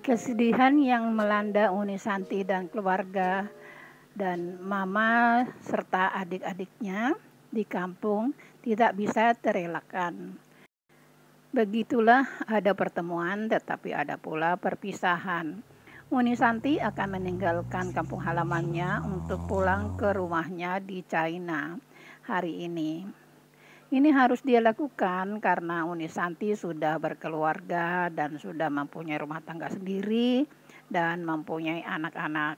Kesedihan yang melanda Uni Santi dan keluarga dan mama serta adik-adiknya di kampung tidak bisa terelakkan. Begitulah ada pertemuan tetapi ada pula perpisahan. Uni Santi akan meninggalkan kampung halamannya untuk pulang ke rumahnya di China hari ini. Ini harus dia lakukan karena Unisanti sudah berkeluarga dan sudah mempunyai rumah tangga sendiri dan mempunyai anak-anak.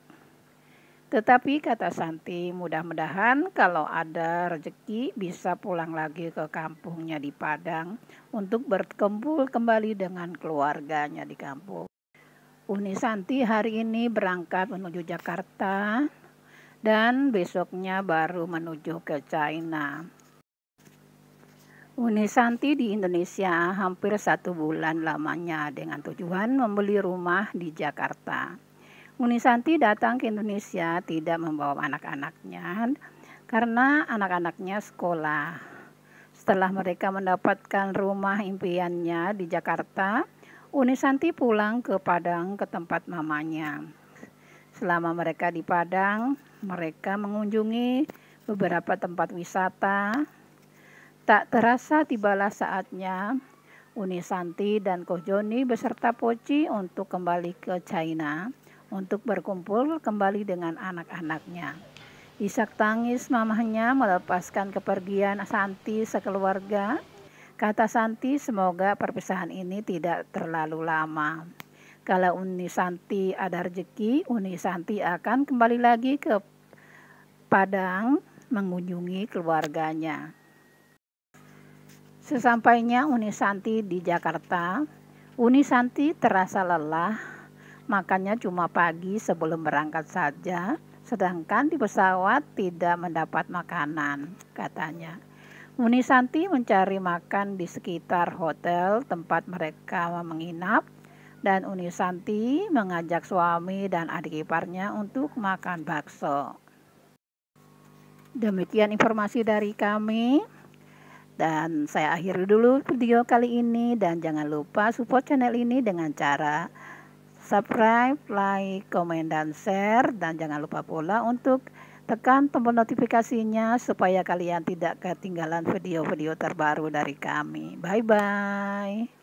Tetapi kata Santi, mudah-mudahan kalau ada rezeki bisa pulang lagi ke kampungnya di Padang untuk berkumpul kembali dengan keluarganya di kampung. Uni Santi hari ini berangkat menuju Jakarta dan besoknya baru menuju ke China. Unisanti di Indonesia hampir satu bulan lamanya dengan tujuan membeli rumah di Jakarta. Unisanti datang ke Indonesia tidak membawa anak-anaknya karena anak-anaknya sekolah. Setelah mereka mendapatkan rumah impiannya di Jakarta, Unisanti pulang ke Padang ke tempat mamanya. Selama mereka di Padang, mereka mengunjungi beberapa tempat wisata, Tak terasa tibalah saatnya Uni Santi dan Joni beserta Poci untuk kembali ke China untuk berkumpul kembali dengan anak-anaknya. Isak tangis mamahnya melepaskan kepergian Santi sekeluarga. Kata Santi semoga perpisahan ini tidak terlalu lama. Kalau Uni Santi ada rezeki, Uni Santi akan kembali lagi ke Padang mengunjungi keluarganya. Sesampainya Unisanti di Jakarta, Unisanti terasa lelah, makannya cuma pagi sebelum berangkat saja, sedangkan di pesawat tidak mendapat makanan, katanya. Unisanti mencari makan di sekitar hotel tempat mereka menginap dan Unisanti mengajak suami dan adik iparnya untuk makan bakso. Demikian informasi dari kami. Dan saya akhiri dulu video kali ini dan jangan lupa support channel ini dengan cara subscribe, like, komen, dan share. Dan jangan lupa pula untuk tekan tombol notifikasinya supaya kalian tidak ketinggalan video-video terbaru dari kami. Bye-bye.